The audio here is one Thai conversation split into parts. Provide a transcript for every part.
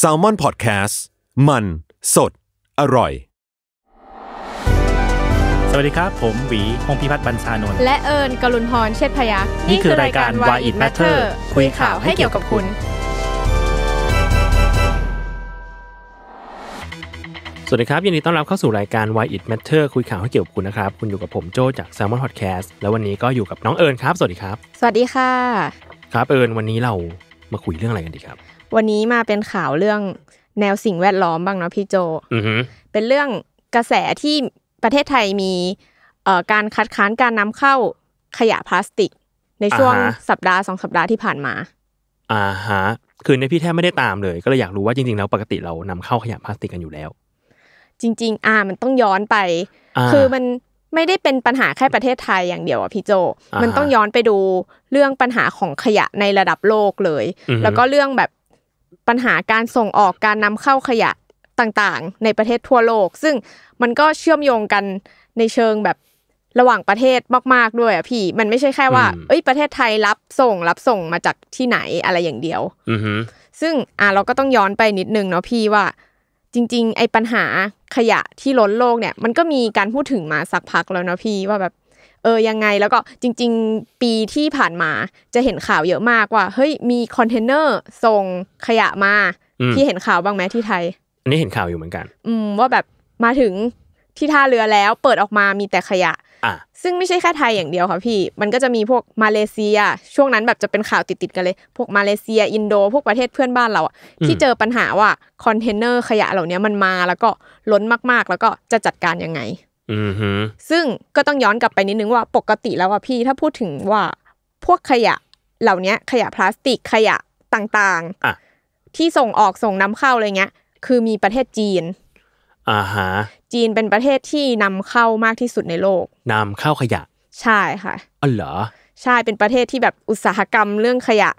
s a l ม o n PODCAST มัน สด อร่อย สวัสดีครับ ผมหวีพงพิพัฒน์บรรชานนและเอิญกลุนพรเชษพยักนี่คือรายการ Why It Matter คุยข่าวให้เกี่ยวกับคุณ สวัสดีครับยินดีต้อนรับเข้าสู่รายการ Why It Matter คุยข่าวให้เกี่ยวกับคุณนะครับ คุณอยู่กับผมโจจาก s ซ l m o n Podcast แล้ววันนี้ก็อยู่กับน้องเอิญครับ สวัสดีครับสวัสดีค่ะ ครับเอิญวันนี้เรามาคุยเรื่องอะไรกันดีครับวันนี้มาเป็นข่าวเรื่องแนวสิ่งแวดล้อมบ้างเนาะพี่โจเป็นเรื่องกระแสที่ประเทศไทยมีการคัดค้านการนำเข้าขยะพลาสติกในช่วงสัปดาห์สองสัปดาห์ที่ผ่านมา อ่าฮะ คือในพี่แทบไม่ได้ตามเลย ก็เลยอยากรู้ว่าจริงๆแล้วปกติเรานำเข้าขยะพลาสติกกันอยู่แล้ว จริง ๆอ่ามันต้องย้อนไป คือมันไม่ได้เป็นปัญหาแค่ประเทศไทยอย่างเดียวอ่ะพี่โจ มันต้องย้อนไปดูเรื่องปัญหาของขยะในระดับโลกเลย แล้วก็เรื่องแบบปัญหาการส่งออกการนำเข้าขยะต่างๆ ในประเทศทั่วโลก ซึ่งมันก็เชื่อมโยงกันในเชิงแบบระหว่างประเทศมากๆด้วยอ่ะพี่มันไม่ใช่แค่ว่าเอ้ยประเทศไทยรับส่งรับส่งมาจากที่ไหนอะไรอย่างเดียวซึ่งอ่ะเราก็ต้องย้อนไปนิดนึงเนาะพี่ว่า จริงๆ ไอ้ปัญหาขยะที่ล้นโลกเนี่ยมันก็มีการพูดถึงมาสักพักแล้วเนาะพี่ว่าแบบเออยังไงแล้วก็จริง ๆ ปีที่ผ่านมาจะเห็นข่าวเยอะมากว่าเฮ้ยมีคอนเทนเนอร์ส่งขยะมาที่เห็นข่าวบ้างไหมที่ไทย อันนี้เห็นข่าวอยู่เหมือนกัน อืมว่าแบบมาถึง ที่ท่าเรือแล้วเปิดออกมามีแต่ขยะซึ่งไม่ใช่แค่ไทยอย่างเดียวค่ะพี่ มันก็จะมีพวกมาเลเซีย ช่วงนั้นแบบจะเป็นข่าวติด ๆ กันเลย พวกมาเลเซียอินโด พวกประเทศเพื่อนบ้านเราที่เจอปัญหาว่าคอนเทนเนอร์ขยะเหล่านี้มันมา แล้วก็ล้นมาก ๆแล้วก็จะจัดการยังไงซึ่งก็ต้องย้อนกลับไปนิดนึงว่าปกติแล้วอะพี่ถ้าพูดถึงว่าพวกขยะเหล่านี้ขยะพลาสติกขยะต่างๆที่ส่งออกส่งนำเข้าอะไรเงี้ยคือมีประเทศจีนอ่าฮะจีนเป็นประเทศที่นำเข้ามากที่สุดในโลกนำเข้าขยะ ใช่ค่ะอ๋อเหรอใช่เป็นประเทศที่แบบอุตสาหกรรมเรื่องขยะ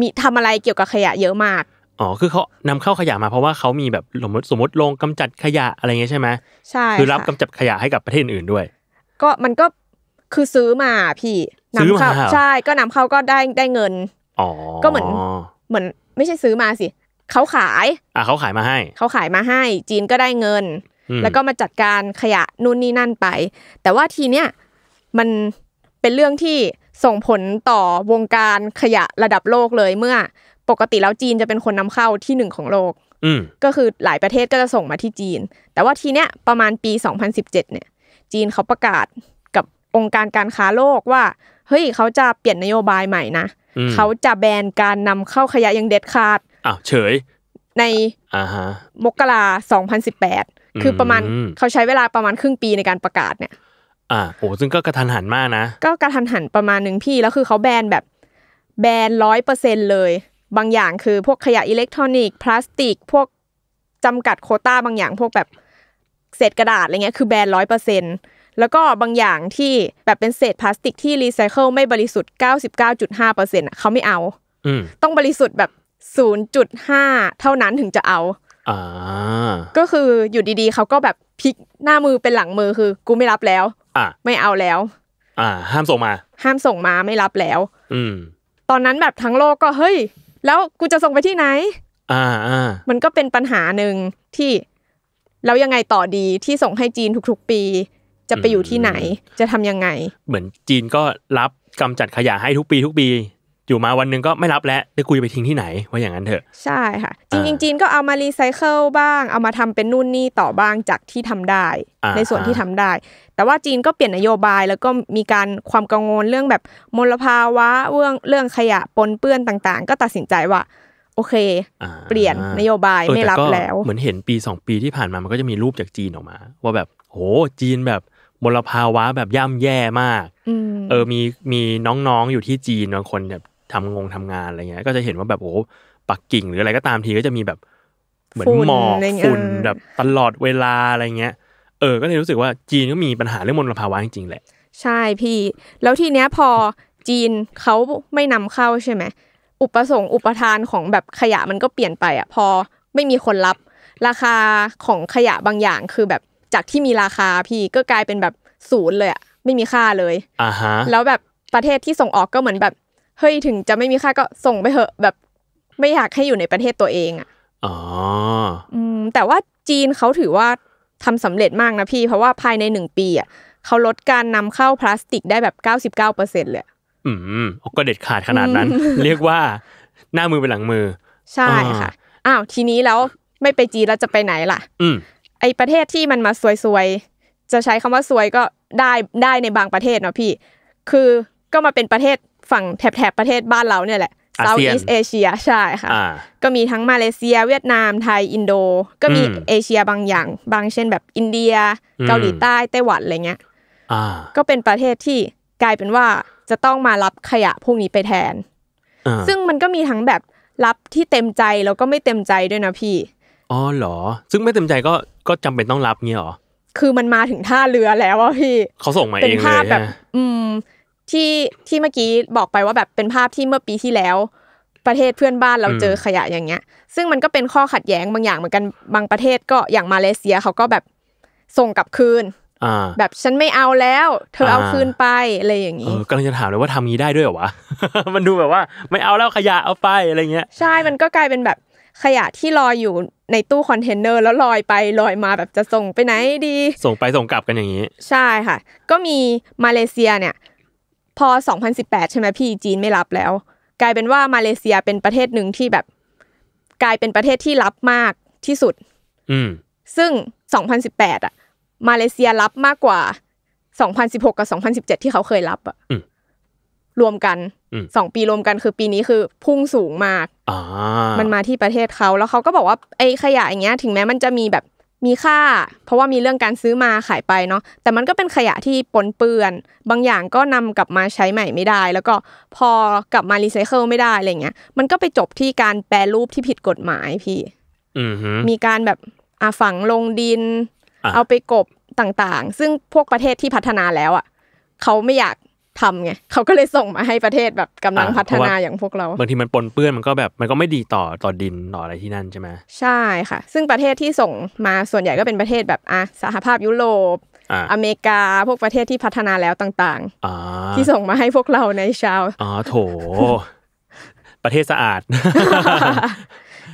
มีทำอะไรเกี่ยวกับขยะเยอะมากอ๋อ คือเขานำเข้าขยะมาเพราะว่าเขามีแบบสมมติสมมติโรงกำจัดขยะอะไรเงี้ยใช่ไหม ใช่คือรับกำจัดขยะให้กับประเทศอื่นด้วย ก็มันก็คือซื้อมาพี่นำเข้าใช่ก็นำเข้าก็ได้ได้เงินอ๋อก็เหมือนเหมือนไม่ใช่ซื้อมาสิเขาขายอ่ะเขาขายมาให้เขาขายมาให้ จีนก็ได้เงิน แล้วก็มาจัดการขยะนู่นนี่นั่นไป แต่ว่าทีเนี้ยมันเป็นเรื่องที่ส่งผลต่อวงการขยะระดับโลกเลยเมื่อปกติแล้วจีนจะเป็นคนนำเข้าที่หนึ่งของโลกก็คือหลายประเทศก็จะส่งมาที่จีน แต่ว่าทีเนี้ยประมาณปี2017 เนี่ย จีนเขาประกาศกับองค์การการค้าโลกว่า เฮ้ย เขาจะเปลี่ยนนโยบายใหม่นะเขาจะแบนการนำเข้าขยะยังเด็ดขาดอ้าวเฉย ในอ่าฮะมกราสองพันสิบแปดคือประมาณเขาใช้เวลาประมาณครึ่งปีในการประกาศเนี่ย อ่าโอ้ซึ่งก็กระทันหันมากนะก็กระทันหันประมาณหนึ่งพี่แล้วคือเขาแบนแบบ แบนร้อยเปอร์เซ็นเลยบางอย่างคือพวกขยะอิเล็กทรอนิกส์ พลาสติก พวกจำกัดโคต้าบางอย่างพวกแบบ เศษกระดาษอะไรเงี้ยคือแบนร้อยเปอร์เซ็นแล้วก็บางอย่างที่แบบเป็นเศษพลาสติกที่รีไซเคิลไม่บริสุทธิ์เเกก้้้าาสิบจุดหาเปอร์เซ็นต์เขาไม่เอาต้องบริสุทธิ์แบบศูนย์จุดห้าเท่านั้นถึงจะเอาก็คืออยู่ดีๆ เขาก็แบบพลิกหน้ามือเป็นหลังมือคือกูไม่รับแล้ว อ่ไม่เอาแล้ว อ่า ห้ามส่งมา ห้ามส่งมาไม่รับแล้วอืตอนนั้นแบบทั้งโลกก็เฮ้ยแล้วกูจะส่งไปที่ไหนอ่าอ่ามันก็เป็นปัญหาหนึ่งที่แล้วยังไงต่อดีที่ส่งให้จีนทุกๆปี จะไปอยู่ที่ไหน จะทํำยังไง เหมือนจีนก็รับกำจัดขยะให้ทุกปีทุกปีอยู่มาวันหนึ่งก็ไม่รับแล้วจะ้คุยไปทิ้งที่ไหนว่าอย่างนั้นเถอะ ใช่ค่ะ จริงจีนก็เอามารีไซเคิลบ้าง เอามาทำเป็นนู่นนี่ต่อบ้างจากที่ทำได้ ในส่วนที่ทำได้ แต่ว่าจีนก็เปลี่ยนนโยบายแล้วก็มีการความกังวลเรื่องแบบมลภาวะเรื่องเรื่องขยะปนเปื้อนต่าง ๆ ก็ตัดสินใจว่า โอเค เปลี่ยนนโยบายไม่รับแล้วเหมือนเห็นปีสองปีที่ผ่านมา มันก็จะมีรูปจากจีนออกมา ว่าแบบ โห จีนแบบมลภาวะแบบย่ำแย่มาก เออมีมีน้องๆอยู่ที่จีนบางคนแบบทำงงทำงานอะไรเงี้ย ก็จะเห็นว่าแบบโอ้ปักกิ่ง หรืออะไรก็ตามทีก็จะมีแบบเหมือนหมอกฝุ่นแบบตลอดเวลาอะไรเงี้ย เออก็เลยรู้สึกว่าจีนก็มีปัญหา เรื่องมลภาวะจริงๆแหละ ใช่พี่ แล้วทีเนี้ยพอจีนเขาไม่นำเข้าใช่ไหม อุปสงค์อุปทานของแบบขยะมันก็เปลี่ยนไปอ่ะพอไม่มีคนรับราคาของขยะบางอย่างคือแบบจากที่มีราคาพี่ก็กลายเป็นแบบศูนย์เลยอ่ะไม่มีค่าเลยอ่าฮะแล้วแบบประเทศที่ส่งออกก็เหมือนแบบเฮ้ยถึงจะไม่มีค่าก็ส่งไปเถอะแบบไม่อยากให้อยู่ในประเทศตัวเองอ่ะอ๋อืมแต่ว่าจีนเขาถือว่าทำสำเร็จมากนะพี่ เพราะว่าภายในหนึ่งปีอ่ะเขาลดการนำเข้าพลาสติกได้แบบเก้าสิบเก้าเปอร์เซ็นเลย อืมก็เด็ดขาดขนาดนั้น เรียกว่าหน้ามือเป็นหลังมือ ใช่ค่ะ อ้าว ทีนี้แล้ว ไม่ไปจีนแล้วจะไปไหนล่ะอืมไอประเทศที่มันมาซวยๆจะใช้คำว่าซวยก็ได้ได้ในบางประเทศเนาะพี่ คือก็มาเป็นประเทศฝั่งแถบประเทศบ้านเราเนี่ยแหละซาวอีสเอเชียใช่ค่ะ ก็มีทั้งมาเลเซีย เวียดนาม ไทยอินโดก็มีเอเชียบางอย่าง บางเช่นแบบอินเดีย เกาหลีใต้ ไต้หวันอะไรเงี้ยก็เป็นประเทศที่กลายเป็นว่าจะต้องมารับขยะพวกนี้ไปแทนซึ่งมันก็มีทั้งแบบรับที่เต็มใจ แล้วก็ไม่เต็มใจด้วยนะพี่ อ๋อเหรอซึ่งไม่เต็มใจก็ก็จำเป็นต้องรับเงี้ยหรอคือมันมาถึงท่าเรือแล้ว่าพี่เขาส่งมาเองเลยเป็นภาพแบบอืมที่ที่เมื่อกี้บอกไปว่าแบบเป็นภาพที่เมื่อปีที่แล้ว ประเทศเพื่อนบ้านเราเจอขยะอย่างเงี้ย ซึ่งมันก็เป็นข้อขัดแย้งบางอย่างเหมือนกันบางประเทศก็อย่างมาเลเซียเขาก็แบบส่งกลับคืนแบบฉันไม่เอาแล้ว เธอเอาคืนไปอะไรอย่างนี้กำลังจะถามเลยว่าทำนี้ได้ด้วยเหรอวะมันดูแบบว่าไม่เอาแล้วขยะเอาไปอะไรเงี้ยใช่ มันก็กลายเป็นแบบขยะที่ลอยอยู่ในตู้คอนเทนเนอร์แล้วลอยไปลอยมาแบบจะส่งไปไหนดี ส่งไปส่งกลับกันอย่างนี้ ใช่ค่ะ ก็มีมาเลเซียเนี่ยพอ2018ใช่ไหมพี่จีนไม่รับแล้ว กลายเป็นว่ามาเลเซียเป็นประเทศหนึ่งที่แบบ กลายเป็นประเทศที่รับมากที่สุด อืซึ่ง2018อ่ะมาเลเซียรับมากกว่า2016กับ2017ที่เขาเคยรับอ่ะรวมกันสองปีรวมกันคือปีนี้คือ พุ่งสูงมากมันมาที่ประเทศเขาแล้วเขาก็บอกว่าไอ้ขยะอย่างเงี้ยถึงแม้มันจะมีแบบมีค่าเพราะว่ามีเรื่องการซื้อมาขายไปเนาะแต่มันก็เป็นขยะที่ปนเปื้อน บางอย่างก็นำกลับมาใช้ใหม่ไม่ได้ แล้วก็พอกลับมารีไซเคิลไม่ได้อะไรเงี้ยมันก็ไปจบที่การแปรรูปที่ผิดกฎหมายพี่มีการแบบอาฝังลงดิน เอาไปกบต่างๆ ซึ่งพวกประเทศที่พัฒนาแล้วอ่ะเขาไม่อยากทำไงเขาก็เลยส่งมาให้ประเทศแบบกำลังพัฒนาอย่างพวกเราบางทีมันปนเปื้อนมันก็แบบมันก็ไม่ดีต่อต่อดินต่ออะไรที่นั่นใช่ไหมใช่ค่ะ ซึ่งประเทศที่ส่งมาส่วนใหญ่ก็เป็นประเทศแบบอ่ะสหภาพยุโรปอเมริกาพวกประเทศที่พัฒนาแล้วต่างๆที่ส่งมาให้พวกเราในชาวอ๋อโถ ประเทศสะอาด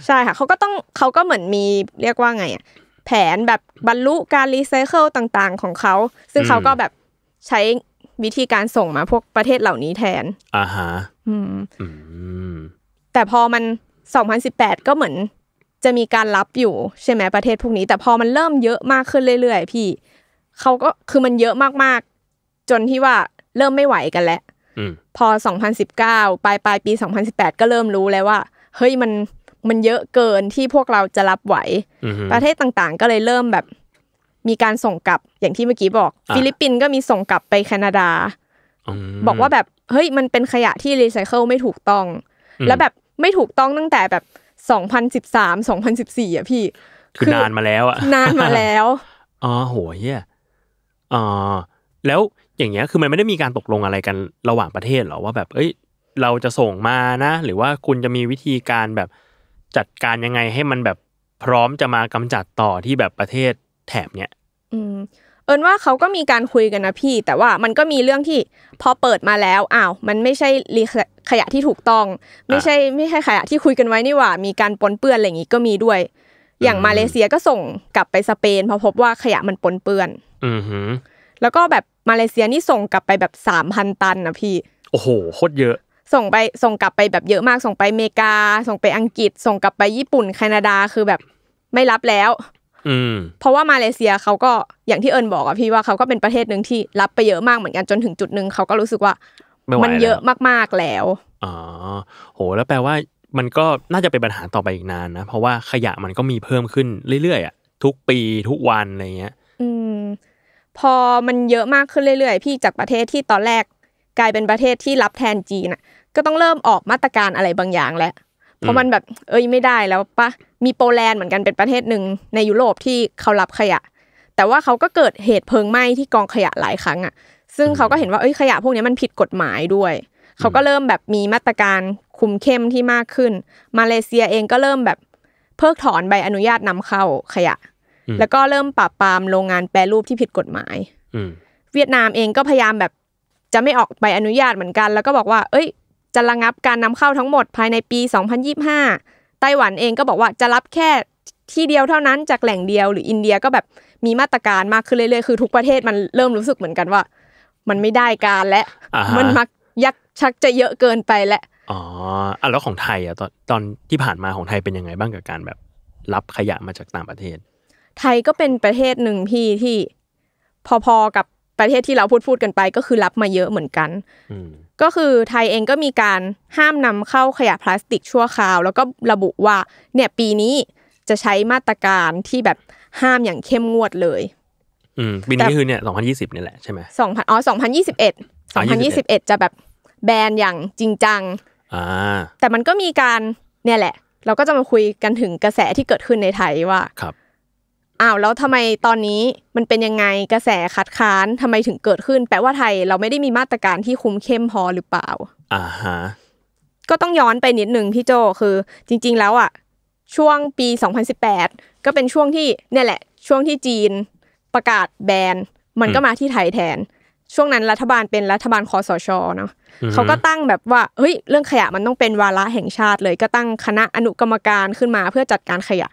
ใช่ค่ะเขาก็ต้องเขาก็เหมือนมีเรียกว่าไงอ่ะแผนแบบบรรลุการรีไซเคิลต่างๆ ของเขาซึ่งเขาก็แบบใช้วิธีการส่งมาพวกประเทศเหล่านี้แทนอ่าฮะอืม แต่พอมัน 2018 ก็เหมือนจะมีการรับอยู่ใช่ไหมประเทศพวกนี้ แต่พอมันเริ่มเยอะมากขึ้นเรื่อยๆ พี่ เขาก็คือมันเยอะมากๆ จนที่ว่าเริ่มไม่ไหวกันแล้วพอ 2019 ปลายปลายปี 2018 ก็เริ่มรู้แล้วว่าเฮ้ยมันมันเยอะเกินที่พวกเราจะรับไหว ประเทศต่างๆก็เลยเริ่มแบบมีการส่งกลับอย่างที่เมื่อกี้บอก ฟิลิปปินส์ก็มีส่งกลับไปแคนาดาบอกว่าแบบเฮ้ย มันเป็นขยะที่รีไซเคิลไม่ถูกต้อง แล้วแบบไม่ถูกต้องตั้งแต่แบบ2013 2014อ่ะพี่ คือนานมาแล้วอ่ะนานมาแล้วอ๋อโหเฮียอ๋อแล้วอย่างเงี้ยคือมันไม่ได้มีการตกลงอะไรกันระหว่างประเทศหรอว่าแบบ เอ้ย เราจะส่งมานะ หรือว่าคุณจะมีวิธีการแบบจัดการยังไงให้มันแบบพร้อมจะมากำจัดต่อที่แบบประเทศแถบเนี้ยอืมเอินว่าเขาก็มีการคุยกันนะพี่ แต่ว่ามันก็มีเรื่องที่พอเปิดมาแล้วอ้าวมันไม่ใช่รีขยะที่ถูกต้อง ไม่ใช่ไม่ใช่ขยะ ที่คุยกันไว้นี่หว่ามีการปนเปื้อนอะไรอย่างนี้ก็มีด้วย อย่างมาเลเซียก็ส่งกลับไปสเปนเพราะพบว่าขยะมันปนเปื้อน อือหือแล้วก็แบบมาเลเซียนี่ส่งกลับไปแบบสามพันตันนะพี่ โอ้โหโคตรเยอะ ส่งไปส่งกลับไปแบบเยอะมากส่งไปอเมริกา ส่งไปอังกฤษส่งกลับไปญี่ปุ่นแคนาดาคือแบบไม่รับแล้วเพราะว่ามาเลเซียเขาก็อย่างที่เอิญบอกอะพี่ว่าเขาก็เป็นประเทศหนึ่งที่ รับไปเยอะมากเหมือนกันจนถึงจุดหนึ่งเขาก็รู้สึกว่า มันเยอะมากๆแล้ว อ๋อโห แล้วแปลว่ามันก็น่าจะเป็นปัญหาต่อไปอีกนานนะ เพราะว่าขยะมันก็มีเพิ่มขึ้นเรื่อยๆอะทุกปีทุกวันอะไรเงี้ย อืม พอมันเยอะมากขึ้นเรื่อยๆ พี่จากประเทศที่ตอนแรกกลายเป็นประเทศที่รับแทนจีนอะก็ต้องเริ่มออกมาตรการอะไรบางอย่างแล้วเพราะมันแบบเอ้ยไม่ได้แล้วปะมีโปแลนด์เหมือนกันเป็นประเทศหนึ่งในยุโรปที่เขารับขยะ แต่ว่าเขาก็เกิดเหตุเพลิงไหม้ที่กองขยะหลายครั้งอ่ะ ซึ่งเขาก็เห็นว่าเอ้ยขยะ พวกนี้มันผิดกฎหมายด้วย เขาก็เริ่มแบบมีมาตรการคุมเข้มที่มากขึ้น มาเลเซียเองก็เริ่มแบบเพิกถอนใบอนุญาตนำเข้าขยะ แล้วก็เริ่มปรับปรามโรงงานแปรรูปที่ผิดกฎหมายเวียดนามเองก็พยายามแบบจะไม่ออกใบอนุญาตเหมือนกัน แล้วก็บอกว่าเอ้ยจะระงับการนำเข้าทั้งหมดภายในปี 2025 ไต้หวันเองก็บอกว่าจะรับแค่ที่เดียวเท่านั้น จากแหล่งเดียวหรืออินเดียก็แบบมีมาตรการมากขึ้นเรื่อยๆ คือทุกประเทศมันเริ่มรู้สึกเหมือนกันว่า มันไม่ได้การและ มันมักยักชักจะเยอะเกินไปและอ๋อแล้วของไทยอะตอนตอนที่ผ่านมาของไทยเป็นยังไงบ้างกับการแบบรับขยะมาจากต่างประเทศ ไทยก็เป็นประเทศหนึ่งพี่ที่พอๆกับประเทศที่เราพูดพูดกันไป ก็คือรับมาเยอะเหมือนกันก็คือไทยเองก็มีการห้ามนำเข้าขยะพลาสติกชั่วคราว แล้วก็ระบุว่าเนี่ยปีนี้จะใช้มาตรการที่แบบห้ามอย่างเข้มงวดเลย อืมปีนี้คือเนี่ยสองพันยี่สิบนี่แหละใช่ไหมสองพันอ๋อสองพันยี่สิบเอ็ดสองพันยี่สิบเอ็ดจะแบบแบนอย่างจริงจังอ่าแต่มันก็มีการเนี่ยแหละ เราก็จะมาคุยกันถึงกระแสที่เกิดขึ้นในไทยว่าครับอ้าวแล้วทำไมตอนนี้มันเป็นยังไงกระแสคัดค้านทำไมถึงเกิดขึ้นแปลว่าไทยเราไม่ได้มีมาตรการที่คุมเข้มพอหรือเปล่าอ่าฮะก็ต้องย้อนไปนิดหนึ่งพี่โจคือจริง ๆแล้วอ่ะ ช่วงปี 2018 ก็เป็นช่วงที่เนี่ยแหละ ช่วงที่จีนประกาศแบน มันก็มาที่ไทยแทน ช่วงนั้นรัฐบาลเป็นรัฐบาลคอสชเนาะเขาก็ตั้งแบบว่าเฮ้ยเรื่องขยะมันต้องเป็นวาระแห่งชาติเลยก็ตั้งคณะอนุกรรมการขึ้นมาเพื่อจัดการขยะ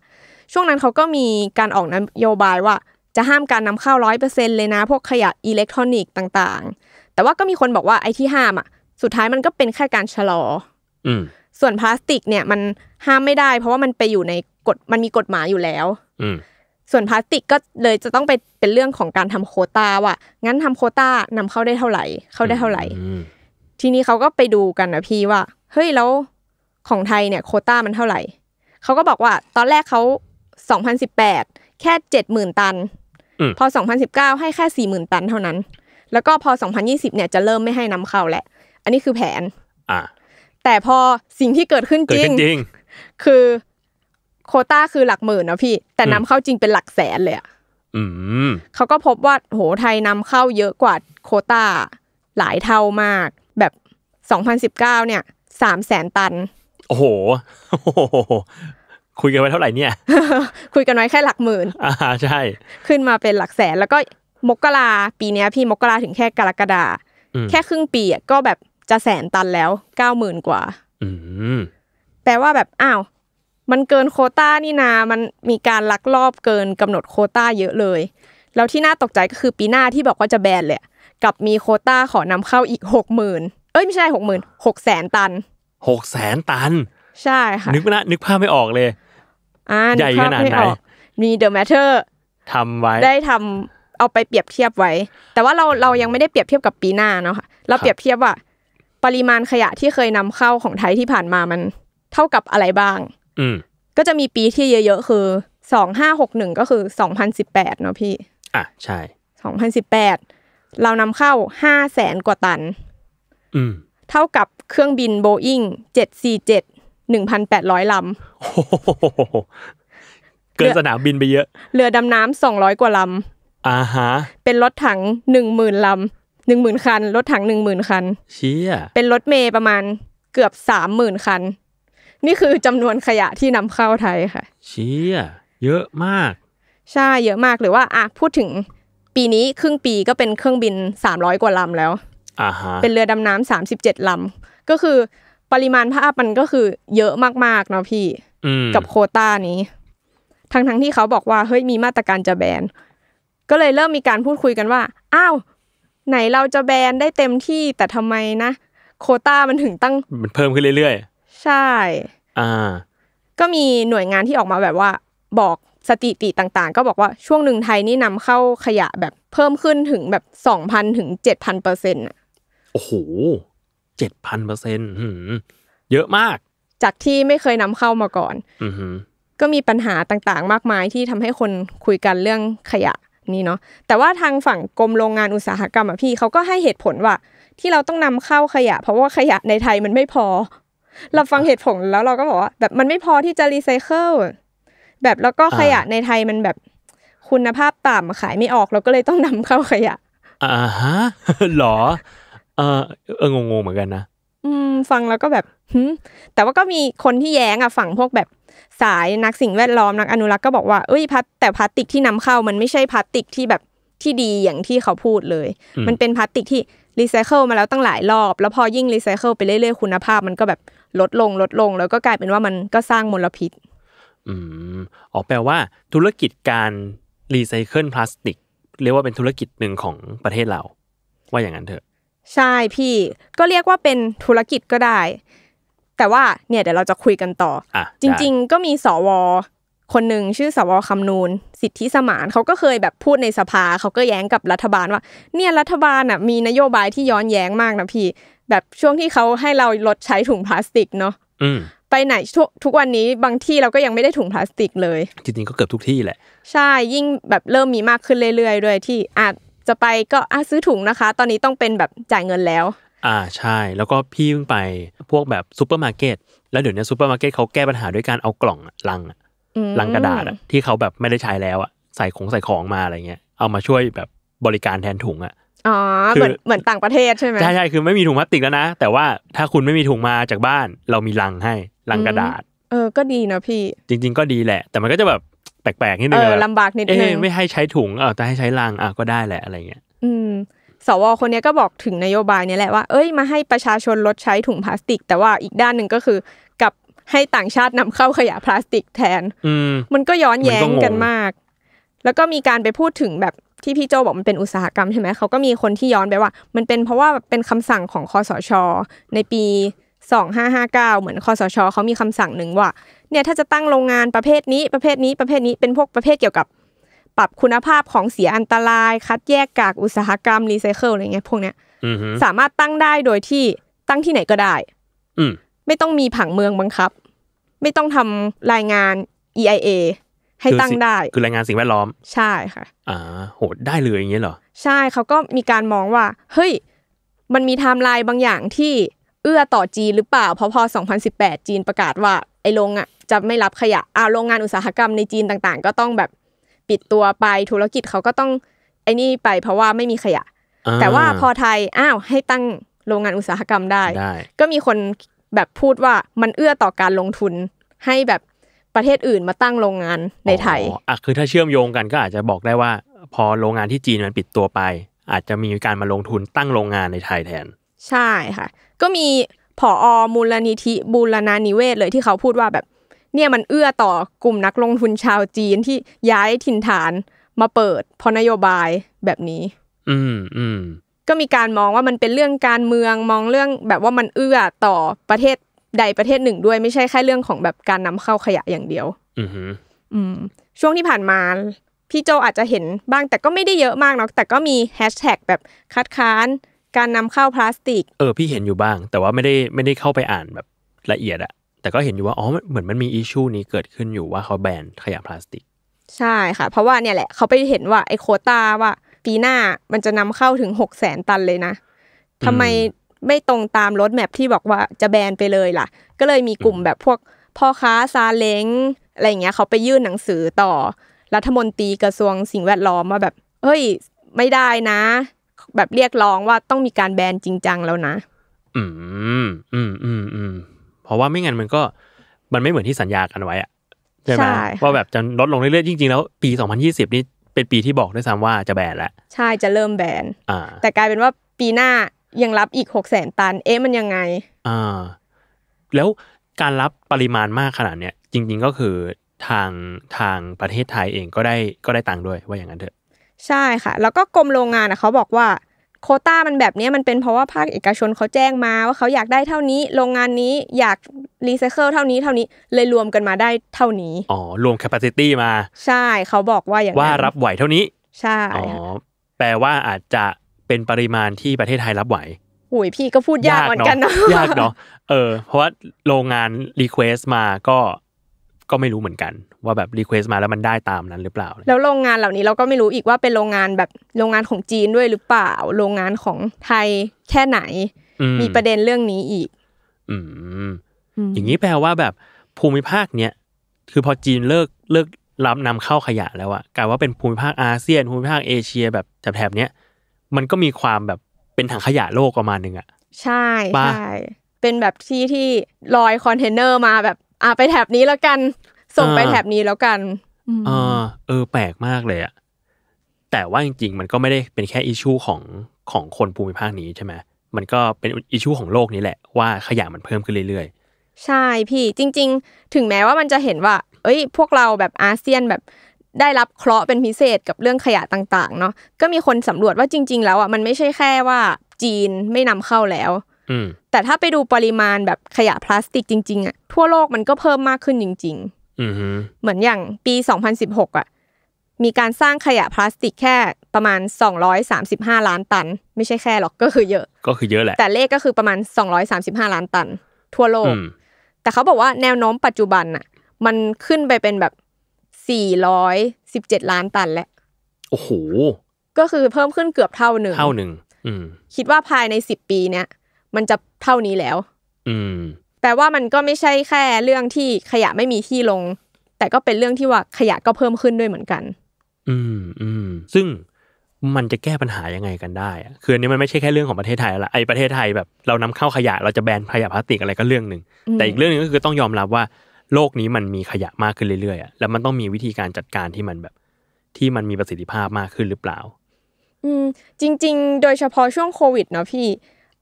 ช่วงนั้นเขาก็มีการออกนโยบายว่าจะห้ามการนำเข้าร้อยเปอร์เซ็นเลยนะ พวกขยะอิเล็กทรอนิกส์ต่าง ๆ แต่ว่าก็มีคนบอกว่าไอ้ที่ห้ามอ่ะ สุดท้ายมันก็เป็นแค่การชะลอ อืส่วนพลาสติกเนี่ยมันห้ามไม่ได้ เพราะว่ามันไปอยู่ในกฎมันมีกฎหมายอยู่แล้วอืส่วนพลาสติกก็เลยจะต้องไปเป็นเรื่องของการทำโคตาว่ะงั้นทำโคตานำเข้าได้เท่าไหร่ เข้าได้เท่าไหร่ทีนี้เขาก็ไปดูกันนะพี่ว่าเฮ้ยแล้วของไทยเนี่ยโคต้ามันเท่าไหร่เขาก็บอกว่า ตอนแรกเขา2018 แค่70,000 ตัน พอ 2019 ให้แค่40,000 ตันเท่านั้น แล้วก็พอ 2020เนี่ยจะเริ่มไม่ให้นำเข้าแหละ อันนี้คือแผนอ่าแต่พอสิ่งที่เกิดขึ้นจริงจริงคือโคต้าคือหลักหมื่นนะพี่ แต่นำเข้าจริงเป็นหลักแสนเลยอ่ะเขาก็พบว่าโหไทยนำเข้าเยอะกว่าโคต้าหลายเท่ามากแบบ 2019 เนี่ยสามแสนตันโอ้โหคุยกันไว้เท่าไหร่เนี่ย คุยกันไว้แค่หลักหมื่น อ่าใช่ ขึ้นมาเป็นหลักแสนแล้วก็มกราปีนี้พี่มกราถึงแค่กรกฎาแค่ครึ่งปีก็แบบจะแสนตันแล้วเก้าหมื่นกว่าแปลว่าแบบอ้าวมันเกินโคต้านี่นา มันมีการลักลอบเกินกำหนดโคต้าเยอะเลยแล้วที่น่าตกใจก็คือปีหน้าที่บอกว่าจะแบนเลยกับมีโคต้าขอนำเข้าอีกหกหมื่นเอ้ยไม่ใช่หกหมื่นหกแสนตันหกแสนตัน ใช่ค่ะนึกนะนึกภาพไม่ออกเลยใหญ่ขนาดไหนมีเดอะแมทเทอร์ทำไว้ ได้ทำ เอาไปเปรียบเทียบไว้ แต่ว่าเราเรายังไม่ได้เปรียบเทียบกับปีหน้าเนาะค่ะ เราเปรียบเทียบว่า ปริมาณขยะที่เคยนำเข้าของไทยที่ผ่านมามันเท่ากับอะไรบ้าง อืก็จะมีปีที่เยอะๆคือสองห้าหกหนึ่งก็คือสองพันสิบแปดเนาะพี่อ่ะใช่ สองพันสิบแปดเรานำเข้าห้าแสนกว่าตัน อืเท่ากับเครื่องบินโบอิ้งเจ็ดสี่เจ็ดหนึ่งพันแปดร้อยลำ เกินสนามบินไปเยอะ เรือดำน้ำสองร้อยกว่าลำ อ่าฮะ เป็นรถถังหนึ่งหมื่นลำหนึ่งหมื่นคัน รถถังหนึ่งหมื่นคันเชี่ยเป็นรถเมย์ประมาณเกือบสามหมื่นคัน นี่คือจำนวนขยะที่นำเข้าไทยค่ะเชี่ยเยอะมาก ใช่เยอะมาก หรือว่า อ่ะ พูดถึง ปีนี้ครึ่งปีก็เป็นเครื่องบินสามร้อยกว่าลำแล้ว อ่าฮะ เป็นเรือดำน้ำสามสิบเจ็ดลำ ก็คือปริมาณภาพมันก็คือเยอะมากๆ เนาะพี่กับโคต้านี้ ทั้งทที่เขาบอกว่าเฮ้ยมีมาตรการจะแบนก็เลยเริ่มมีการพูดคุยกันว่าอ้าวไหนเราจะแบนได้เต็มที่แต่ทำไมนะโคต้ามันถึงตั้ง มันเพิ่มขึ้นเรื่อยๆใช่ อ่า ก็มีหน่วยงานที่ออกมาแบบว่า บอกสถิติต่างๆ ก็บอกว่าช่วงหนึ่งไทยนี่นำเข้าขยะแบบเพิ่มขึ้นถึงแบบสองพันถึงเจ็ดพันเปอร์เซ็นต์อ่ะโอ้โหเจ็ดพันเปอร์เซ็นต์เยอะมาก จากที่ไม่เคยนำเข้ามาก่อน ก็มีปัญหาต่างๆ มากมายที่ทำให้คนคุยกันเรื่องขยะ นี่เนาะ แต่ว่าทางฝั่งกรมโรงงานอุตสาหกรรมอ่ะพี่เขาก็ให้เหตุผลว่า ที่เราต้องนำเข้าขยะ เพราะว่าขยะในไทยมันไม่พอ เราฟังเหตุผลแล้วเราก็บอกว่าแบบมันไม่พอที่จะรีไซเคิล แบบแล้วก็ขยะในไทยมันแบบ คุณภาพต่ำขายไม่ออกเราก็เลยต้องนำเข้าขยะอ่าฮะ หรอเออเอองงๆ เหมือนกันนะอืม ฟังแล้วก็แบบ แต่ว่าก็มีคนที่แย้งอ่ะฝั่งพวกแบบสายนักสิ่งแวดล้อมนักอนุรักษ์ก็บอกว่าเอ้ยพลาแต่พลาสติกที่นำเข้ามันไม่ใช่พลาสติกที่แบบที่ดีอย่างที่เขาพูดเลย มันเป็นพลาสติกที่รีไซเคิลมาแล้วตั้งหลายรอบ แล้วพอยิ่งรีไซเคิลไปเรื่อยๆคุณภาพ มันก็แบบลดลงลดลง แล้วก็กลายเป็นว่ามันก็สร้างมลพิษ อืมอ๋อแปลว่าธุรกิจการรีไซเคิลพลาสติกเรียกว่าเป็นธุรกิจหนึ่งของประเทศเรา ว่าอย่างนั้นเถอะใช่พี่ก็เรียกว่าเป็นธุรกิจก็ได้ แต่ว่า เนี่ย เดี๋ยวเราจะคุยกันต่ออจริง ๆ ก็มีสวคนหนึ่งชื่อสวคำนูนสิทธิสมานเขาก็เคยแบบพูดในสภาเขาก็แย้งกับรัฐบาลว่าเนี่ยรัฐบาลอ่ะมีนโยบายที่ย้อนแย้งมากนะพี่ แบบช่วงที่เขาให้เราลดใช้ถุงพลาสติกเนาะไปไหนทุกทุกวันนี้บางที่เราก็ยังไม่ได้ถุงพลาสติกเลยจริงๆก็เกือบทุกที่แหละใช่ยิ่งแบบเริ่มมีมากขึ้นเรื่อยๆด้วยที่อาจจะไปก็อซื้อถุงนะคะ ตอนนี้ต้องเป็นแบบจ่ายเงินแล้ว อ่าใช่ แล้วก็พี่เพิ่งไปพวกแบบซูเปอร์มาร์เก็ตแล้วเดี๋ยวนี้ซูเปอร์มาร์เก็ตเขาแก้ปัญหาด้วยการเอากล่องลังลังกระดาษที่เขาแบบไม่ได้ใช้แล้วอะใส่ของ ใส่ของมาอะไรเงี้ยเอามาช่วยแบบบริการแทนถุงอะอ๋อเหมือนเหมือนต่างประเทศใช่ไหมใช่ใช่คือไม่มีถุงพลาสติกแล้วนะ แต่ว่าถ้าคุณไม่มีถุงมาจากบ้าน เรามีลังให้ลังกระดาษ เออก็ดีนะพี่ จริง ๆ ก็ดีแหละ แต่มันก็จะแบบแปลกๆนิดนึงลำบากนิดนึงไม่ให้ใช้ถุงเออแต่ให้ใช้ลังอ่ะก็ได้แหละอะไรเงี้ยอืม สว คนนี้ก็บอกถึงนโยบายนี้แหละว่าเอ้ยมาให้ประชาชนลดใช้ถุงพลาสติก แต่ว่าอีกด้านหนึ่งก็คือกับให้ต่างชาตินำเข้าขยะพลาสติกแทนมันก็ย้อนแย้งกันมาก แล้วก็มีการไปพูดถึงแบบที่พี่โจบอกมันเป็นอุตสาหกรรมใช่ไหมเขาก็มีคนที่ย้อนไปว่า มันเป็นเพราะว่าเป็นคำสั่งของคอสช ในปี2559เหมือนคอสช เขามีคำสั่งหนึ่งว่าเนี่ยถ้าจะตั้งโรงงานประเภทนี้ ประเภทนี้ประเภทนี้เป็นพวกประเภทเกี่ยวกับ ปรับคุณภาพของเสียอันตรายคัดแยกกากอุตสาหกรรม รีไซเคิลอะไรเงี้ยพวกเนี้ยสามารถตั้งได้โดยที่ตั้งที่ไหนก็ได้ อืไม่ต้องมีผังเมืองบังคับ ไม่ต้องทำรายงาน EIA ให้ตั้งได้คือรายงานสิ่งแวดล้อม ใช่ค่ะอ่าโหดได้เลยอย่างเงี้ยเหรอ ใช่เขาก็มีการมองว่าเฮ้ย มันมีไทม์ไลน์บางอย่างที่เอื้อต่อจีนหรือเปล่าเพราะพอ2018 จีนประกาศว่าไอโรงอ่ะจะไม่รับขยะอ่าโรงงานอุตสาหกรรมในจีนต่าง ๆ ก็ต้องแบบปิดตัวไปธุรกิจเขาก็ต้องไอ้นี่ไปเพราะว่าไม่มีขยะ แต่ว่าพอไทยอ้าวให้ตั้งโรงงานอุตสาหกรรมได้ ก็มีคนแบบพูดว่ามันเอื้อต่อการลงทุน ให้แบบประเทศอื่นมาตั้งโรงงานในไทยอ่ะคือถ้าเชื่อมโยงกันก็อาจจะบอกได้ว่า พอโรงงานที่จีนมันปิดตัวไป อาจจะมีการมาลงทุนตั้งโรงงานในไทยแทน ใช่ค่ะ ก็มีผออมูลนิธิบูรณานิเวศเลยที่เขาพูดว่าแบบ เนี่ยมันเอื้อต่อกลุ่มนักลงทุนชาวจีนที่ย้ายถิ่นฐานมาเปิดพอนโยบายแบบนี้ อืมอืมก็มีการมองว่ามันเป็นเรื่องการเมืองมองเรื่องแบบว่ามันเอื้อต่อประเทศใดประเทศหนึ่งด้วยไม่ใช่แค่เรื่องของแบบการนำเข้าขยะอย่างเดียว อือืมช่วงที่ผ่านมา พี่โจอาจจะเห็นบ้างแต่ก็ไม่ได้เยอะมากเนาะแต่ก็มีแฮชแท็กแบบคัดค้านการนำเข้าพลาสติก เออ พี่เห็นอยู่บ้าง แต่ว่าไม่ได้ไม่ได้เข้าไปอ่านแบบละเอียดอะแต่ก็เห็นอยู่ว่าอ๋อเหมือนมันมีอิชชูนี้เกิดขึ้นอยู่ว่าเขาแบนขยะพลาสติก ใช่ค่ะ เพราะว่าเนี่ยแหละเขาไปเห็นว่าไอโคตาว่าปีหน้ามันจะนำเข้าถึงหกแสนตันเลยนะ ทำไมไม่ตรงตามรถแมพที่บอกว่าจะแบนไปเลยล่ะ ก็เลยมีกลุ่มแบบพวกพ่อค้าซาเล้งอะไรอย่างเงี้ย เขาไปยื่นหนังสือต่อ รัฐมนตรีกระทรวงสิ่งแวดล้อมว่าแบบเฮ้ยไม่ได้นะแบบเรียกร้องว่าต้องมีการแบนจริงจังแล้วนะ อืม อืม อืมอืมเพราะว่าไม่งั้นมันก็มันไม่เหมือนที่สัญญากันไว้อะใช่ไหมว่าแบบจะลดลงเรื่อยๆจริงๆ แล้วปี 2020 นี่ เป็นปีที่บอกด้วยซ้ำว่าจะแบนแล้วใช่จะเริ่มแบนแต่กลายเป็นว่าปีหน้ายังรับอีกหกแสนตันเอ๊ะมันยังไงอ่าแล้วการรับปริมาณมากขนาดเนี้ยจริงๆก็คือทางทางประเทศไทยเองก็ได้ก็ได้ตังค์ด้วยว่าอย่างนั้นเถอะใช่ค่ะ แล้วก็กรมโรงงานเขาบอกว่าโคต้ามันแบบนี้มันเป็นเพราะว่าภาคเอกชนเขาแจ้งมาว่าเขาอยากได้เท่านี้ โรงงานนี้อยากรีไซเคิลเท่านี้เท่านี้เลยรวมกันมาได้เท่านี้ อ๋อ รวมแคปซิตี้มา ใช่ เขาบอกว่าอย่างว่ารับไหวเท่านี้ ใช่อ๋อแปลว่าอาจจะเป็นปริมาณที่ประเทศไทยรับไหวหุยพี่ก็พูดยากเหมือนกันเนาะยากเนาะเออเพราะว่าโรงงานรีเควสมาก็ก็ไม่รู้เหมือนกันว่าแบบรีเควสมาแล้วมันได้ตามนั้นหรือเปล่า แล้วโรงงานเหล่านี้เราก็ไม่รู้อีกว่าเป็นโรงงานแบบโรงงานของจีนด้วยหรือเปล่าโรงงานของไทยแค่ไหน มีประเด็นเรื่องนี้อีก อืม อย่างนี้แปลว่าแบบภูมิภาคเนี้ยคือพอจีนเลิกเลิกรับนำเข้าขยะแล้วอะกลายว่าเป็นภูมิภาคอาเซียน ภูมิภาคเอเชีย แบบแถบเนี้ย มันก็มีความแบบเป็นถังขยะโลกประมาณนึงอะใช่ใช่ เป็นแบบที่ที่ ลอยคอนเทนเนอร์มาแบบอ่าไปแถบนี้แล้วกันส่งไปแถบนี้แล้วกันอ่าเออ แปลกมากเลยอะ แต่ว่าจริง ๆ มันก็ไม่ได้เป็นแค่อิชูของของคนภูมิภาคนี้ใช่ไหม มันก็เป็นอิชูของโลกนี้แหละว่าขยะมันเพิ่มขึ้นเรื่อย ๆ ใช่พี่ จริง ๆ ถึงแม้ว่ามันจะเห็นว่า เอ้ย พวกเราแบบอาเซียนแบบได้รับเคราะห์เป็นพิเศษกับเรื่องขยะต่าง ๆ เนาะก็มีคนสำรวจว่าจริง ๆ แล้วอ่ะมันไม่ใช่แค่ว่าจีนไม่นำเข้าแล้วแต่ถ้าไปดูปริมาณแบบขยะพลาสติกจริง ๆอ่ะทั่วโลกมันก็เพิ่มมากขึ้นจริง ๆเหมือนอย่างปี 2016อ่ะมีการสร้างขยะพลาสติกแค่ประมาณ 235 ล้านตัน ไม่ใช่แค่หรอกก็คือเยอะ ก็คือเยอะแหละแต่เลขก็คือประมาณ 235 ล้านตันทั่วโลกแต่เขาบอกว่าแนวโน้มปัจจุบันอ่ะ มันขึ้นไปเป็นแบบ 417 ล้านตันแล้ว โอ้โห ก็คือเพิ่มขึ้นเกือบเท่าหนึ่งเท่าหนึ่งคิดว่าภายในสิบปีเนี้ยมันจะเท่านี้แล้ว อืมแปลว่ามันก็ไม่ใช่แค่เรื่องที่ขยะไม่มีที่ลง แต่ก็เป็นเรื่องที่ว่าขยะก็เพิ่มขึ้นด้วยเหมือนกัน อืมอืมซึ่งมันจะแก้ปัญหายังไงกันได้ คืออันนี้มันไม่ใช่แค่เรื่องของประเทศไทยละไอประเทศไทยแบบเรานำเข้าขยะเราจะแบนขยะพลาสติกอะไรก็เรื่องหนึ่งแต่อีกเรื่องนึงก็คือต้องยอมรับว่าโลกนี้มันมีขยะมากขึ้นเรื่อยๆแล้วมันต้องมีวิธีการจัดการที่มันแบบที่มันมีประสิทธิภาพมากขึ้นหรือเปล่า อืม จริง ๆ โดยเฉพาะช่วงโควิดเนาะพี่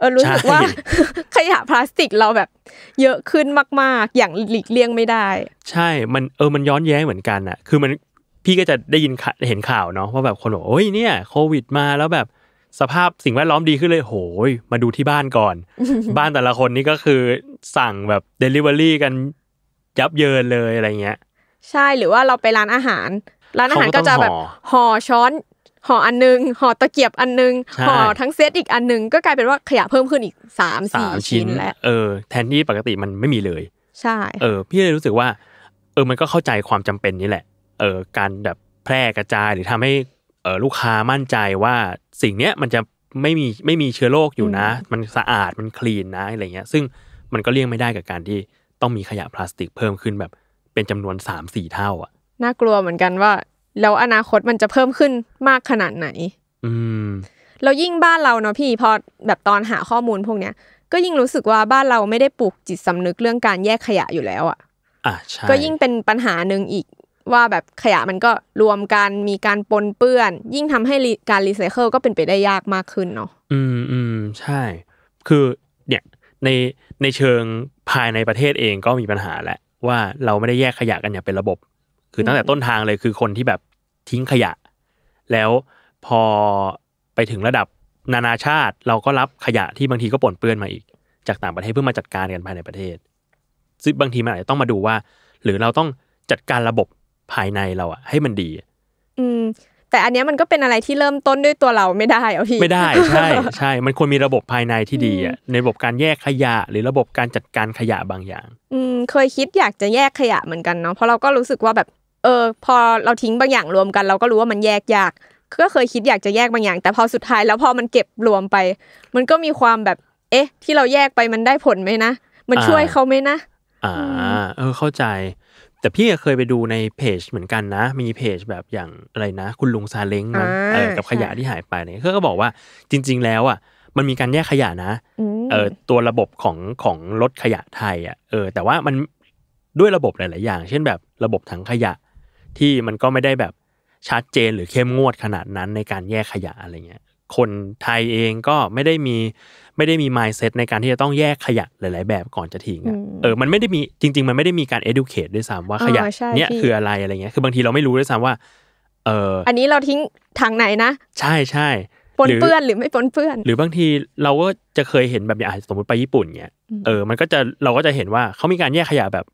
ออรู้สึกว่าขยะพลาสติกเราแบบเยอะขึ้นมากๆ อย่างหลีกเลี่ยงไม่ได้ ใช่ มันเออ มันย้อนแย้งเหมือนกันอะคือมัน พี่ก็จะได้ยินเห็นข่าวเนาะว่าแบบคนบอกโอ้ยเนี่ยโควิดมาแล้วแบบสภาพสิ่งแวดล้อมดีขึ้นเลยโหย มาดูที่บ้านก่อน บ้านแต่ละคนนี่ก็คือสั่งแบบเดลิเวอรี่กันยับเยินเลยอะไรเงี้ยใช่หรือว่าเราไปร้านอาหาร ร้านอาหารก็จะแบบห่อช้อนห่ออันนึงห่อตะเกียบอันนึงห่อทั้งเซตอีกอันนึงก็กลายเป็นว่าขยะเพิ่มขึ้นอีกสามสี่ชิ้นแล้วเออ แทนที่ปกติมันไม่มีเลย ใช่ เออ พี่เลยรู้สึกว่า เออมันก็เข้าใจความจำเป็นนี่แหละ เออการแบบแพร่กระจายหรือทำให้เออลูกค้ามั่นใจว่าสิ่งเนี้ยมันจะไม่มีไม่มีเชื้อโรคอยู่นะ มันสะอาดมันคลีนนะอะไรเงี้ยซึ่งมันก็เลี่ยงไม่ได้กับการที่ต้องมีขยะพลาสติกเพิ่มขึ้นแบบเป็นจำนวนสามสี่เท่า อ่ะน่ากลัวเหมือนกันว่าแล้วอนาคตมันจะเพิ่มขึ้นมากขนาดไหน อืมแล้วยิ่งบ้านเราเนาะพี่ พอแบบตอนหาข้อมูลพวกเนี้ย ก็ยิ่งรู้สึกว่าบ้านเราไม่ได้ปลูกจิตสำนึกเรื่องการแยกขยะอยู่แล้วอ่ะอ่ะใช่ก็ยิ่งเป็นปัญหาหนึ่งอีกว่าแบบขยะมันก็รวมกันมีการปนเปื้อน ยิ่งทำให้การรีไซเคิลก็เป็นไปได้ยากมากขึ้นเนาะ อืมอืมใช่ คือเนี่ยในในเชิงภายในประเทศเองก็มีปัญหาแหละว่าเราไม่ได้แยกขยะกันอย่างเป็นระบบคือตั้งแต่ต้นทางเลยคือคนที่แบบทิ้งขยะ แล้วพอไปถึงระดับนานาชาติเราก็รับขยะที่บางทีก็ปนเปื้อนมาอีก จากต่างประเทศเพื่อมาจัดการกันภายในประเทศ ซึ่งบางทีมันอาจจะต้องมาดูว่า หรือเราต้องจัดการระบบภายในเราอะให้มันดี อืม แต่อันนี้มันก็เป็นอะไรที่เริ่มต้นด้วยตัวเราไม่ได้อะพี่ไม่ได้ใช่ใช่มันควรมีระบบภายในที่ดีอะในระบบการแยกขยะหรือระบบการจัดการขยะบางอย่าง อืม เคยคิดอยากจะแยกขยะเหมือนกันเนาะเพราะเราก็รู้สึกว่าแบบเออพอเราทิ้งบางอย่างรวมกันเราก็รู้ว่ามันแยกยากก็เคยคิดอยากจะแยกบางอย่าง แต่พอสุดท้ายแล้วพอมันเก็บรวมไป มันก็มีความแบบเอ๊ะ ที่เราแยกไปมันได้ผลไหมนะมันช่วยเขาไหมนะ อ่าเออเข้าใจ แต่พี่เคยไปดูในเพจเหมือนกันนะ มีเพจแบบอย่างอะไรนะ คุณลุงซาเล้งนะกับขยะที่หายไปเนี่ยเขาก็บอกว่าจริงๆแล้วอ่ะมันมีการแยกขยะนะเออตัวระบบของของรถขยะไทยอ่ะเออ แต่ว่ามันด้วยระบบหลายๆอย่างเช่นแบบระบบถังขยะที่มันก็ไม่ได้แบบชัดเจนหรือเข้มงวดขนาดนั้นในการแยกขยะอะไรเงี้ย คนไทยเองก็ไม่ได้มีไม่ได้มีมายเซตในการที่จะต้องแยกขยะหลาย ๆ แบบก่อนจะทิ้งเออมันไม่ได้มีจริงๆมันไม่ได้มีการ educate ด้วยซ้ำว่าขยะเนี้ยคืออะไรอะไรเงี้ย คือบางทีเราไม่รู้ด้วยซ้ำว่า เออ อันนี้เราทิ้งทางไหนนะ ใช่ใช่ปนเปื้อนหรือไม่ปนเปื้อน หรือบางทีเราก็จะเคยเห็นแบบอย่างสมมติไปญี่ปุ่นเนี้ยเออ มันก็จะเราก็จะเห็นว่าเขามีการแยกขยะแบบ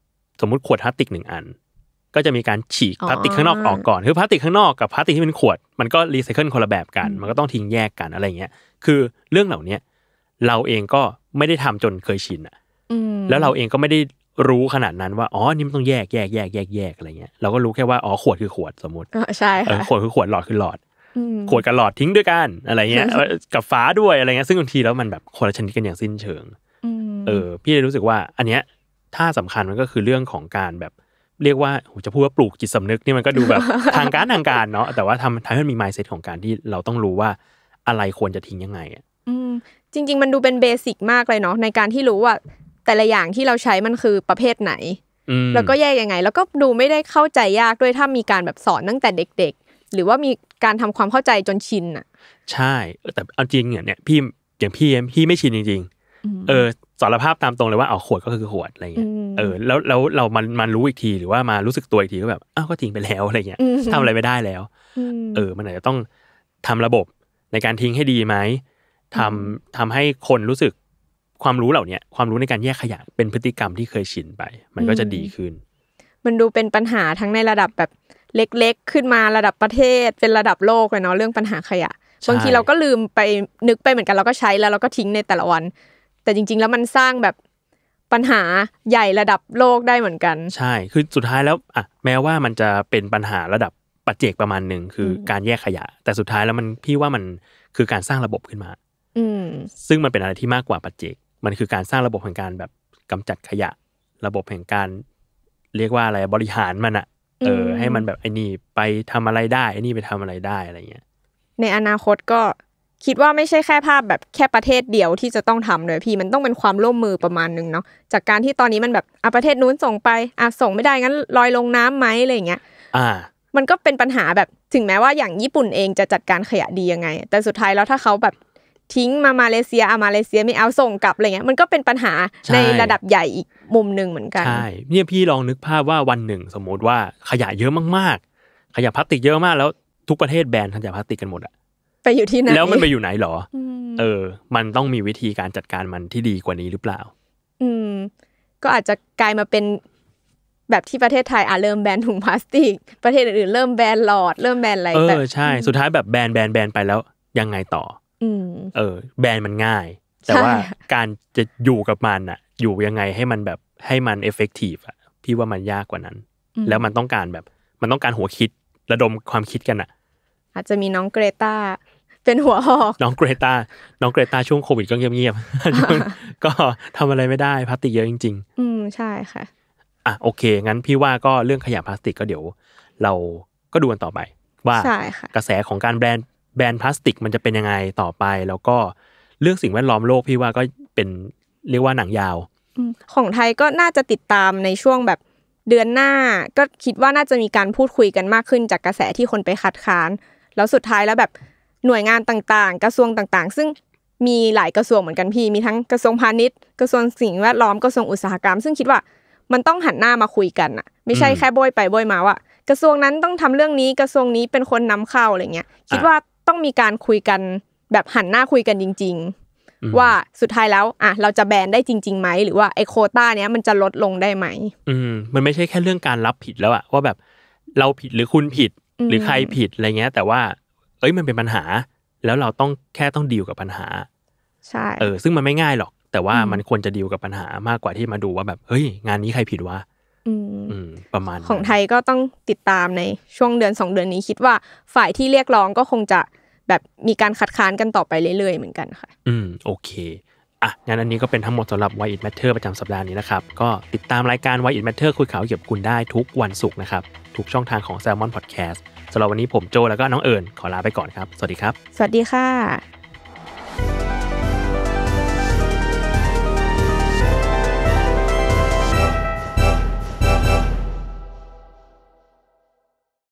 สมมติขวดพลาสติกหนึ่งอันก็จะมีการฉีกพลาสติกข้างนอกออกก่อน คือพลาสติกข้างนอกกับพลาสติกที่เป็นขวด มันก็รีไซเคิลคนละแบบกัน มันก็ต้องทิ้งแยกกันอะไรเงี้ย คือเรื่องเหล่านี้เราเองก็ไม่ได้ทำจนเคยชินอ่ะแล้วเราเองก็ไม่ได้รู้ขนาดนั้นว่าอ๋อนี่มันต้องแยกแยกแยกแยกแยกอะไรเงี้ยเราก็รู้แค่ว่าอ๋อขวดคือขวดสมมติใช่ค่ะขวดคือขวดหลอดคือหลอดขวดกับหลอดทิ้งด้วยกันอะไรเงี้ยกับฟ้าด้วยอะไรเงี้ยซึ่งบางทีแล้วมันแบบคนละชนิดกันอย่างสิ้นเชิงเออพี่เลยรู้สึกว่าอันเนี้ย ถ้าสำคัญมันก็คือเรื่องของการแบบเรียกว่าจะพูดว่าปลูกจิตสำนึกนี่มันก็ดูแบบทางการทางการเนาะแต่ว่าทำทำให้มันมีมายเซตของการที่เราต้องรู้ว่าอะไรควรจะทิ้งยังไงอ่ะจริงจริงมันดูเป็นเบสิกมากเลยเนาะในการที่รู้ว่าแต่ละอย่างที่เราใช้มันคือประเภทไหน แล้วก็แยกยังไง แล้วก็ดูไม่ได้เข้าใจยากด้วยถ้ามีการแบบสอนตั้งแต่เด็กๆ หรือว่ามีการทำความเข้าใจจนชินอ่ะใช่ แต่เอาจริงเนี่ยพี่อย่างพี่พี่ไม่ชินจริงๆเออสารภาพตามตรงเลยว่าเอาขวดก็คือขวดอะไรเงี้ยเออแล้วแล้วเรามันมันรู้อีกทีหรือว่ามารู้สึกตัวอีกทีก็แบบอ้าวก็ทิ้งไปแล้วอะไรเงี้ย ทำอะไรไม่ได้แล้วเออ มันอาจจะต้องทำระบบในการทิ้งให้ดีไหมทำทำให้คนรู้สึกความรู้เหล่านี้ความรู้ในการแยกขยะ เป็นพฤติกรรมที่เคยชินไป มันก็จะดีขึ้น มันดูเป็นปัญหาทั้งในระดับแบบเล็กๆขึ้นมาระดับประเทศ เป็นระดับโลกเลยเนาะเรื่องปัญหาขยะบางทีเราก็ลืมไปนึกไปเหมือนกันเราก็ใช้แล้วเราก็ทิ้งในแต่ละวันแต่จริง ๆ แล้วมันสร้างแบบปัญหาใหญ่ระดับโลกได้เหมือนกัน ใช่คือสุดท้ายแล้ว อ่ะ แม้ว่ามันจะเป็นปัญหาระดับปัจเจกประมาณหนึ่งคือการแยกขยะแต่สุดท้ายแล้วมันพี่ว่ามันคือการสร้างระบบขึ้นมาซึ่งมันเป็นอะไรที่มากกว่าปัจเจก มันคือการสร้างระบบแห่งการแบบกำจัดขยะ ระบบแห่งการ เรียกว่าอะไรบริหารมันอะเออ ให้มันแบบไอ้นี่ไปทำอะไรได้ไอ้นี่ไปทำอะไรได้อะไรเงี้ย ในอนาคตก็คิดว่าไม่ใช่แค่ภาพแบบแค่ประเทศเดียวที่จะต้องทำเลยพี่มันต้องเป็นความร่วมมือประมาณนึงเนาะจากการที่ตอนนี้มันแบบอ่ะประเทศนู้นส่งไปอ่ะส่งไม่ได้งั้นลอยลงน้ํำไหมอะไรเงี้ยอ่า มันก็เป็นปัญหาแบบถึงแม้ว่าอย่างญี่ปุ่นเองจะจัดการขยะดียังไง แต่สุดท้ายแล้วถ้าเขาแบบทิ้งมามาเลเซียอามาเลเซียไม่เอาส่งกลับอะไรเงี้ยมันก็เป็นปัญหาใในระดับใหญ่อีกมุมหนึ่งเหมือนกันใช่เนี่ยพี่ลองนึกภาพว่าวันหนึ่งสมมติว่าขยะเยอะมากๆ ขยะพลาสติกเยอะมากแล้วทุกประเทศแบนขยะพลาสติกกันหมดอะไปอยู่ที่ไหนแล้วมันไปอยู่ไหนหรอ เออ มันต้องมีวิธีการจัดการมันที่ดีกว่านี้หรือเปล่า อืม ก็อาจจะกลายมาเป็น แบบที่ประเทศไทยอาเริ่มแบนถุงพลาสติกประเทศอื่นๆเริ่มแบนหลอดเริ่มแบนอะไรเออ ใช่ สุดท้ายแบบแบนแบนแบนไปแล้วยังไงต่อ อืม เออ แบนมันง่าย แต่ว่าการจะอยู่กับมันอะอยู่ยังไงให้มันแบบให้มันเอฟเฟกตีฟอะพี่ว่ามันยากกว่านั้น แล้วมันต้องการแบบมันต้องการหัวคิดระดมความคิดกันอะอาจจะมีน้องเกรตาเป็นหัวหอก น้องเกรตา น้องเกรตาช่วงโควิดก็เงียบๆ ก็ทำอะไรไม่ได้พลาสติกเยอะจริงๆ อืมใช่ค่ะอ่ะโอเคงั้นพี่ว่าก็เรื่องขยะพลาสติกก็เดี๋ยวเราก็ดูกันต่อไป ว่ากระแสของการแบรนด์แบรนด์พลาสติก มันจะเป็นยังไงต่อไป แล้วก็เรื่องสิ่งแวดล้อมโลกพี่ว่าก็เป็นเรียกว่าหนังยาวของไทยก็น่าจะติดตามในช่วงแบบเดือนหน้า ก็คิดว่าน่าจะมีการพูดคุยกันมากขึ้น จากกระแสที่คนไปคัดค้านแล้วสุดท้ายแล้วแบบหน่วยงานต่างๆ กระทรวงต่าง ๆ ซึ่งมีหลายกระทรวงเหมือนกันพี่ มีทั้งกระทรวงพาณิชย์ กระทรวงสิ่งแวดล้อม กระทรวงอุตสาหกรรม ซึ่งคิดว่ามันต้องหันหน้ามาคุยกันอะไม่ใช่แค่โบยไปโบยมาว่ากระทรวงนั้นต้องทำเรื่องนี้ กระทรวงนี้เป็นคนนำเข้าอะไรเงี้ย คิดว่าต้องมีการคุยกัน แบบหันหน้าคุยกันจริง ๆ ว่าสุดท้ายแล้วอ่ะ เราจะแบนได้จริงๆไหมหรือว่าไอโคต้าเนี้ยมันจะลดลงได้ไหม อืม มันไม่ใช่แค่เรื่องการรับผิดแล้วอะว่าแบบเราผิดหรือคุณผิดหรือใครผิดอะไรเงี้ย แต่ว่าเอ้ยมันเป็นปัญหาแล้วเราต้องแค่ต้องดีลกับปัญหา ใช่ เออ ซึ่งมันไม่ง่ายหรอก แต่ว่ามันควรจะดีลกับปัญหามากกว่าที่มาดูว่า แบบเฮ้ย งานนี้ใครผิดวะประมาณของไทยก็ต้องติดตามในช่วงเดือนสองเดือนนี้คิดว่า ฝ่ายที่เรียกร้องก็คงจะแบบมีการคัดค้านกันต่อไปเรื่อยๆ เหมือนกันค่ะ อืมโอเคอ่ะงั้นอันนี้ก็เป็นทั้งหมดสำหรับ Why It Matter ประจำสัปดาห์นี้นะครับ ก็ติดตามรายการ Why It Matter คุยข่าวเกี่ยวกับคุณได้ทุกวันศุกร์นะครับทุกช่องทางของ Salmon Podcast สำหรับวันนี้ผมโจแล้วก็น้องเอิญขอลาไปก่อนครับ สวัสดีครับ สวัสดีค่ะ